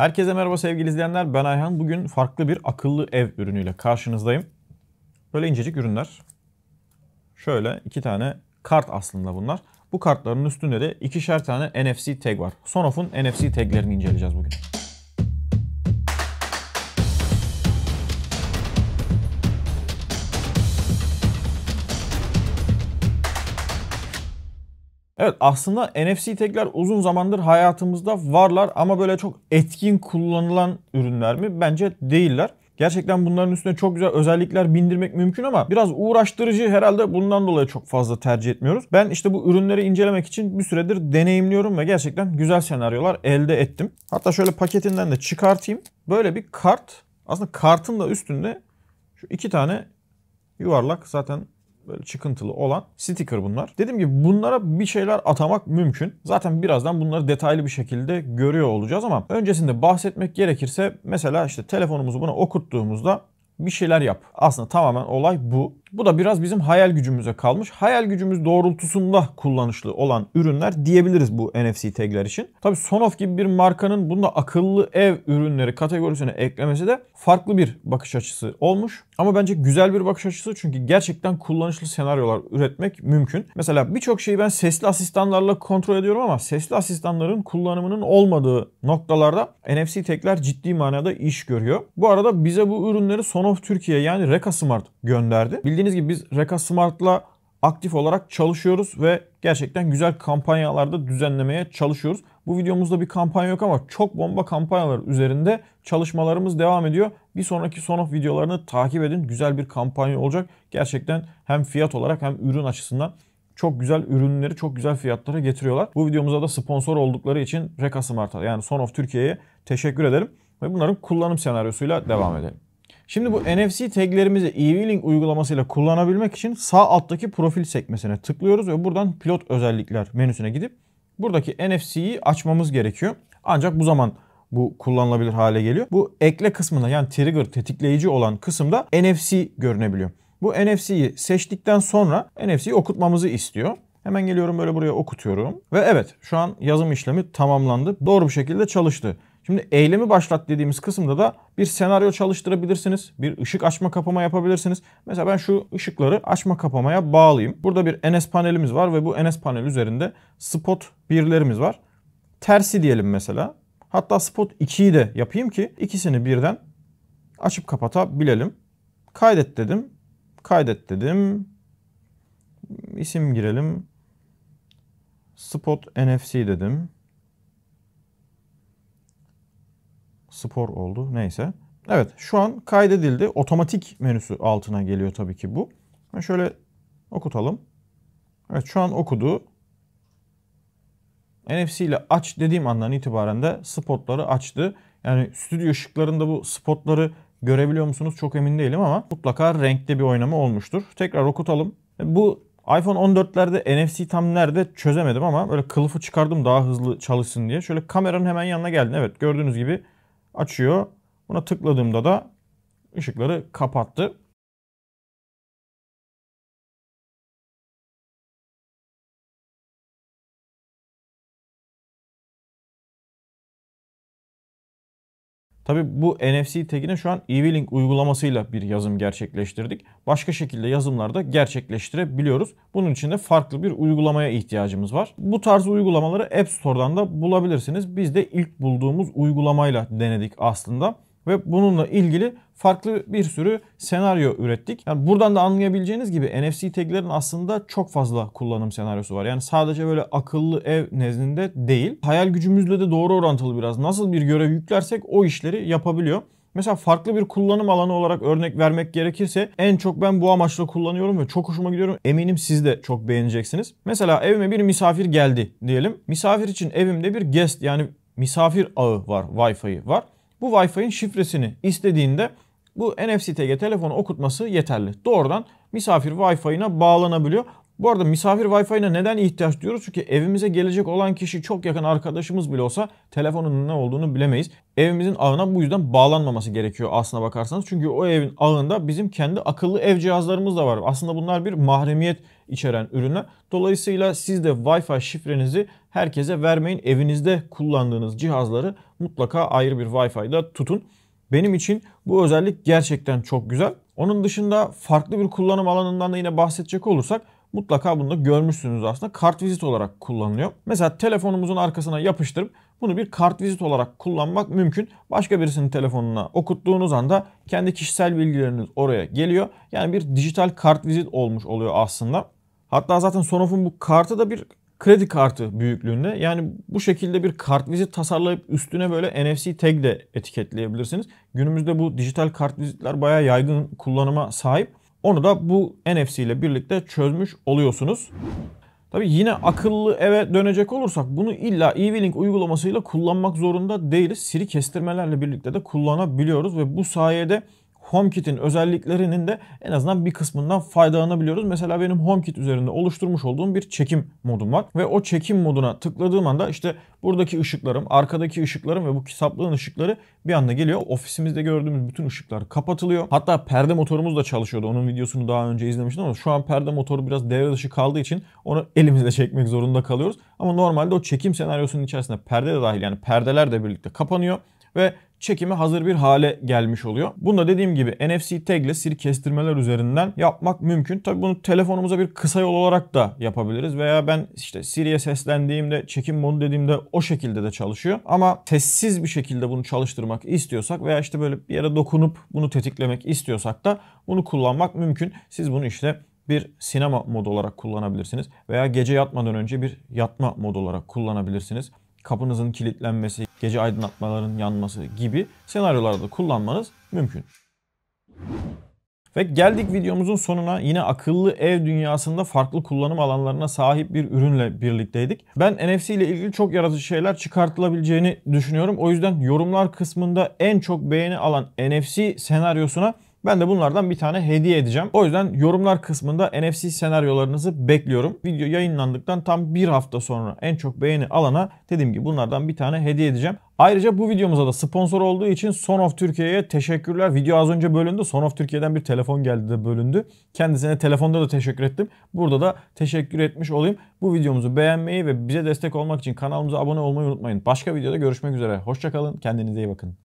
Herkese merhaba sevgili izleyenler. Ben Ayhan. Bugün farklı bir akıllı ev ürünüyle karşınızdayım. Böyle incecik ürünler. Şöyle iki tane kart aslında bunlar. Bu kartların üstünde de ikişer tane NFC tag var. Sonoff'un NFC taglerini inceleyeceğiz bugün. Evet aslında NFC tekler uzun zamandır hayatımızda varlar ama böyle çok etkin kullanılan ürünler mi? Bence değiller. Gerçekten bunların üstüne çok güzel özellikler bindirmek mümkün ama biraz uğraştırıcı herhalde bundan dolayı çok fazla tercih etmiyoruz. Ben işte bu ürünleri incelemek için bir süredir deneyimliyorum ve gerçekten güzel senaryolar elde ettim. Hatta şöyle paketinden de çıkartayım. Böyle bir kart. Aslında kartın da üstünde şu iki tane yuvarlak zaten böyle çıkıntılı olan sticker bunlar. Dediğim gibi bunlara bir şeyler atamak mümkün. Zaten birazdan bunları detaylı bir şekilde görüyor olacağız ama öncesinde bahsetmek gerekirse mesela işte telefonumuzu buna okuttuğumuzda bir şeyler yap. Aslında tamamen olay bu. Bu da biraz bizim hayal gücümüze kalmış. Hayal gücümüz doğrultusunda kullanışlı olan ürünler diyebiliriz bu NFC tagler için. Tabi Sonoff gibi bir markanın bunda akıllı ev ürünleri kategorisine eklemesi de farklı bir bakış açısı olmuş. Ama bence güzel bir bakış açısı çünkü gerçekten kullanışlı senaryolar üretmek mümkün. Mesela birçok şeyi ben sesli asistanlarla kontrol ediyorum ama sesli asistanların kullanımının olmadığı noktalarda NFC tagler ciddi manada iş görüyor. Bu arada bize bu ürünleri Sonoff Türkiye yani Reka gönderdi. Bildiğiniz bildiğiniz gibi biz Reka Smart'la aktif olarak çalışıyoruz ve gerçekten güzel kampanyalarda düzenlemeye çalışıyoruz. Bu videomuzda bir kampanya yok ama çok bomba kampanyalar üzerinde çalışmalarımız devam ediyor. Bir sonraki Sonoff videolarını takip edin. Güzel bir kampanya olacak. Gerçekten hem fiyat olarak hem ürün açısından çok güzel ürünleri çok güzel fiyatlara getiriyorlar. Bu videomuza da sponsor oldukları için Reka Smart'a yani Sonoff Türkiye'ye teşekkür ederim. Ve bunların kullanım senaryosuyla devam edelim. Şimdi bu NFC taglerimizi EV-Link uygulamasıyla kullanabilmek için sağ alttaki profil sekmesine tıklıyoruz ve buradan pilot özellikler menüsüne gidip buradaki NFC'yi açmamız gerekiyor. Ancak bu zaman bu kullanılabilir hale geliyor. Bu ekle kısmında yani trigger tetikleyici olan kısımda NFC görünebiliyor. Bu NFC'yi seçtikten sonra NFC'yi okutmamızı istiyor. Hemen geliyorum böyle buraya okutuyorum. Ve evet şu an yazım işlemi tamamlandı. Doğru bir şekilde çalıştı. Şimdi eylemi başlat dediğimiz kısımda da bir senaryo çalıştırabilirsiniz. Bir ışık açma kapama yapabilirsiniz. Mesela ben şu ışıkları açma kapamaya bağlayayım. Burada bir NS panelimiz var ve bu NS panel üzerinde spot birlerimiz var. Tersi diyelim mesela. Hatta spot 2'yi de yapayım ki ikisini birden açıp kapatabilelim. Kaydet dedim. Kaydet dedim. İsim girelim. Spot NFC dedim. spor oldu. Neyse. Evet şu an kaydedildi. Otomatik menüsü altına geliyor tabii ki bu. şöyle okutalım. Evet şu an okudu. NFC ile aç dediğim andan itibaren de spotları açtı. Yani stüdyo ışıklarında bu spotları görebiliyor musunuz çok emin değilim ama mutlaka renkte bir oynama olmuştur. Tekrar okutalım. E, bu iPhone 14'lerde NFC tam nerede çözemedim ama böyle kılıfı çıkardım daha hızlı çalışsın diye. Şöyle kameranın hemen yanına geldim. Evet gördüğünüz gibi açıyor. Buna tıkladığımda da ışıkları kapattı. Tabi bu NFC tagine şu an e-Wheeling uygulamasıyla bir yazım gerçekleştirdik. Başka şekilde yazımlarda gerçekleştirebiliyoruz. Bunun için de farklı bir uygulamaya ihtiyacımız var. Bu tarz uygulamaları App Store'dan da bulabilirsiniz. Biz de ilk bulduğumuz uygulamayla denedik aslında. Ve bununla ilgili farklı bir sürü senaryo ürettik. Yani buradan da anlayabileceğiniz gibi NFC taglerin aslında çok fazla kullanım senaryosu var. Yani sadece böyle akıllı ev nezdinde değil. Hayal gücümüzle de doğru orantılı biraz. Nasıl bir görev yüklersek o işleri yapabiliyor. Mesela farklı bir kullanım alanı olarak örnek vermek gerekirse en çok ben bu amaçla kullanıyorum ve çok hoşuma gidiyorum. Eminim siz de çok beğeneceksiniz. Mesela evime bir misafir geldi diyelim. Misafir için evimde bir guest yani misafir ağı var, Wi-Fi var bu Wi-Fi'nin şifresini istediğinde bu NFC TG telefonu okutması yeterli. Doğrudan misafir Wi-Fi'ına bağlanabiliyor. Bu arada misafir Wi-Fi'ne neden ihtiyaç diyoruz? Çünkü evimize gelecek olan kişi çok yakın arkadaşımız bile olsa telefonunun ne olduğunu bilemeyiz. Evimizin ağına bu yüzden bağlanmaması gerekiyor aslına bakarsanız. Çünkü o evin ağında bizim kendi akıllı ev cihazlarımız da var. Aslında bunlar bir mahremiyet içeren ürünler. Dolayısıyla siz de Wi-Fi şifrenizi herkese vermeyin. Evinizde kullandığınız cihazları mutlaka ayrı bir Wi-Fi'da tutun. Benim için bu özellik gerçekten çok güzel. Onun dışında farklı bir kullanım alanından da yine bahsedecek olursak Mutlaka bunu da görmüşsünüz aslında. Kart vizit olarak kullanılıyor. Mesela telefonumuzun arkasına yapıştırıp bunu bir kart vizit olarak kullanmak mümkün. Başka birisinin telefonuna okuttuğunuz anda kendi kişisel bilgileriniz oraya geliyor. Yani bir dijital kart vizit olmuş oluyor aslında. Hatta zaten Sonof'un bu kartı da bir kredi kartı büyüklüğünde. Yani bu şekilde bir kart vizit tasarlayıp üstüne böyle NFC tag de etiketleyebilirsiniz. Günümüzde bu dijital kart vizitler bayağı yaygın kullanıma sahip. Onu da bu NFC ile birlikte çözmüş oluyorsunuz. Tabi yine akıllı eve dönecek olursak bunu illa EVLink uygulamasıyla kullanmak zorunda değiliz. Siri kestirmelerle birlikte de kullanabiliyoruz ve bu sayede HomeKit'in özelliklerinin de en azından bir kısmından faydalanabiliyoruz. Mesela benim HomeKit üzerinde oluşturmuş olduğum bir çekim modum var. Ve o çekim moduna tıkladığım anda işte buradaki ışıklarım, arkadaki ışıklarım ve bu kitaplığın ışıkları bir anda geliyor. Ofisimizde gördüğümüz bütün ışıklar kapatılıyor. Hatta perde motorumuz da çalışıyordu. Onun videosunu daha önce izlemiştim ama şu an perde motoru biraz devre dışı kaldığı için onu elimizle çekmek zorunda kalıyoruz. Ama normalde o çekim senaryosunun içerisinde perde de dahil yani perdeler de birlikte kapanıyor ve çekimi hazır bir hale gelmiş oluyor. Bunu da dediğim gibi NFC tag ile siri kestirmeler üzerinden yapmak mümkün. Tabii bunu telefonumuza bir kısa yol olarak da yapabiliriz veya ben işte Siri'ye seslendiğimde çekim modu dediğimde o şekilde de çalışıyor. Ama sessiz bir şekilde bunu çalıştırmak istiyorsak veya işte böyle bir yere dokunup bunu tetiklemek istiyorsak da bunu kullanmak mümkün. Siz bunu işte bir sinema modu olarak kullanabilirsiniz veya gece yatmadan önce bir yatma modu olarak kullanabilirsiniz kapınızın kilitlenmesi, gece aydınlatmaların yanması gibi senaryolarda kullanmanız mümkün. Ve geldik videomuzun sonuna yine akıllı ev dünyasında farklı kullanım alanlarına sahip bir ürünle birlikteydik. Ben NFC ile ilgili çok yaratıcı şeyler çıkartılabileceğini düşünüyorum. O yüzden yorumlar kısmında en çok beğeni alan NFC senaryosuna ben de bunlardan bir tane hediye edeceğim. O yüzden yorumlar kısmında NFC senaryolarınızı bekliyorum. Video yayınlandıktan tam bir hafta sonra en çok beğeni alana dediğim gibi bunlardan bir tane hediye edeceğim. Ayrıca bu videomuza da sponsor olduğu için Sonoff Türkiye'ye teşekkürler. Video az önce bölündü. Sonoff Türkiye'den bir telefon geldi de bölündü. Kendisine telefonda da teşekkür ettim. Burada da teşekkür etmiş olayım. Bu videomuzu beğenmeyi ve bize destek olmak için kanalımıza abone olmayı unutmayın. Başka videoda görüşmek üzere. Hoşçakalın. Kendinize iyi bakın.